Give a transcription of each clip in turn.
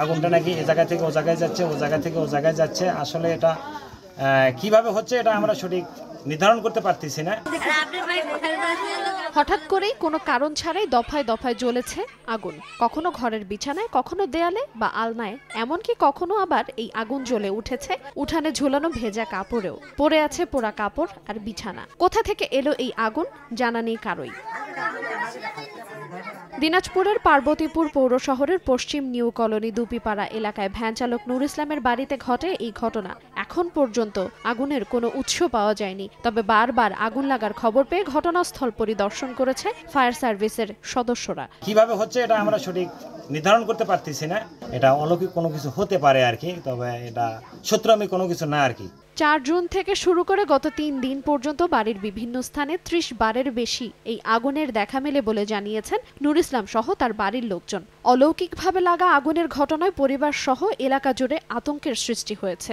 আগুনটা নাকি এ জায়গা থেকে ও জায়গায় যাচ্ছে ও জায়গা থেকে ও জায়গায় যাচ্ছে আসলে এটা কিভাবে হচ্ছে এটা আমরা সঠিক নির্ধারণ করতে পারতেছি না হঠাৎ করেই কোনো কারণ ছাড়াই দফায় দফায় জ্বলেছে আগুন কখনো ঘরের বিছানায় কখনো দেয়ালে বা আলনায় এমনকি কখনো আবার এই আগুন জ্বলে উঠেছে উঠানে ঝুলানো ভেজা কাপড়েও পড়ে আছে পোড়া কাপড় আর বিছানা কোথা থেকে এলো এই আগুন জানা নেই কারোই দিনাজপুরের পার্বতীপুর পৌর শহরের পশ্চিম নিউ কলোনি দুপিপাড়া এলাকায় ভ্যান চালক নুর ইসলামের বাড়িতে ঘটে এই ঘটনা এখন পর্যন্ত আগুনের কোনো উৎস পাওয়া যায়নি তবে বারবার আগুন লাগার খবর পেয়ে ঘটনাস্থল পরিদর্শন করেছে ফায়ার সার্ভিসের সদস্যরা কিভাবে হচ্ছে এটা আমরা সঠিক নির্ধারণ করতে পারতেছি না এটা অলৌকিক কোনো কিছু হতে পারে আর কি তবে এটা সত্য আমি কোনো কিছু না আর কি চার জুন থেকে শুরু করে গত তিন দিন পর্যন্ত বাড়ির বিভিন্ন স্থানে ত্রিশ বারের বেশি এই আগুনের দেখা মেলে বলে জানিয়েছেন নুর ইসলাম সহ তার বাড়ির লোকজন অলৌকিকভাবে লাগা আগুনের ঘটনায় পরিবার সহ এলাকা জুড়ে আতঙ্কের সৃষ্টি হয়েছে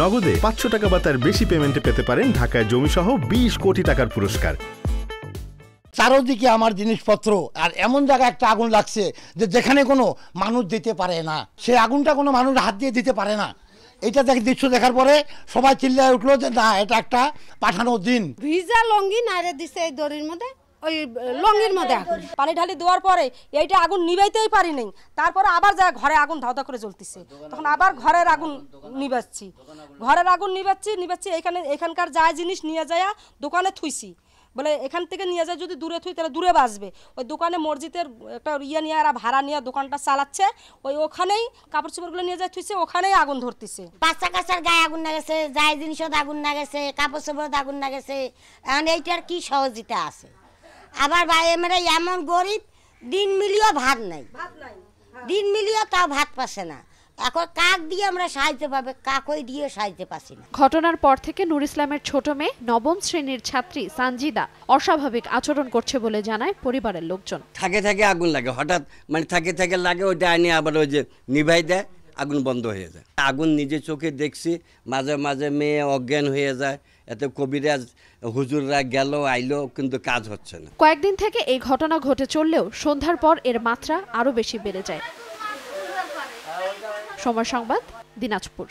নগদে পাঁচশো টাকা বা তার বেশি পেমেন্টে পেতে পারেন ঢাকায় জমি সহ বিশ কোটি টাকার পুরস্কার চারোদিকে আমার জিনিসপত্র আর এমন জায়গায় একটা আগুন লাগছে যে যেখানে কোনো মানুষ দিতে পারে না সে আগুনটা কোনো মানুষ হাত দিয়ে দিতে পারে না এটা দেখ দৃশ্য দেখার পরে সবাই চিল্লায় উঠলো যে না এটা একটা পাঠানো দিন ভিজা লঙ্গি নাড়ে দিছে এই দড়ির মধ্যে ওই লঙ্গির মধ্যে আগুন পানি ঢালি দেওয়ার পরে এইটা আগুন নিবাইতেই পারিনি তারপরে আবার যা ঘরে আগুন ধাও করে জ্বলতেছে তখন আবার ঘরের আগুন নিবাচ্ছি ঘরের আগুন নিবাচ্ছি নিবাচ্ছি এখানে এখানকার যা জিনিস নিয়ে যায় দোকানে থুইছি বলে এখান থেকে নিয়ে যায় যদি দূরে থুই তাহলে দূরে বাসবে ওই দোকানে মসজিদের একটা ইয়ে নিয়ে আর ভাড়া নিয়ে দোকানটা চালাচ্ছে ওই ওখানেই কাপড় চোপড়গুলো নিয়ে যায় থুইছে ওখানেই আগুন ধরতেছে বাচ্চা কাচ্চার গায়ে আগুন না গেছে যায় জিনিসও আগুন না গেছে কাপড় চোপড় আগুন না গেছে এখন এইটার কি সহজিতা আছে আবার মানে এমন গরিব দিন মিলিয়েও ভাত নাই হ্যাঁ। দিন মিলিয়েও তাও ভাত পাসে না এখন কাক দিয়ে আমরা সাজতে পাবে কাকই দিয়ে সাজতে পারছি না ঘটনার পর থেকে নূর ইসলামের ছোট মেয়ে নবম শ্রেণীর ছাত্রী সানজিদা অস্বাভাবিক আচরণ করছে বলে জানায় পরিবারের লোকজন থাকে থাকে আগুন লাগে হঠাৎ মানে থাকে থাকে লাগে ওই ডাইনি আবার ওই যে নিভাই দেয় আগুন বন্ধ হয়ে যায় আগুন নিজে চোখে দেখছি মাঝে মাঝে মেয়ে অজ্ঞান হয়ে যায় এতে কবিরাজ হুজুররা গেল আইলো কিন্তু কাজ হচ্ছে না কয়েকদিন থেকে এই ঘটনা ঘটে চললেও সন্ধ্যার পর এর মাত্রা আরও বেশি বেড়ে যায় হ্যাঁ, সময় সংবাদ দিনাজপুর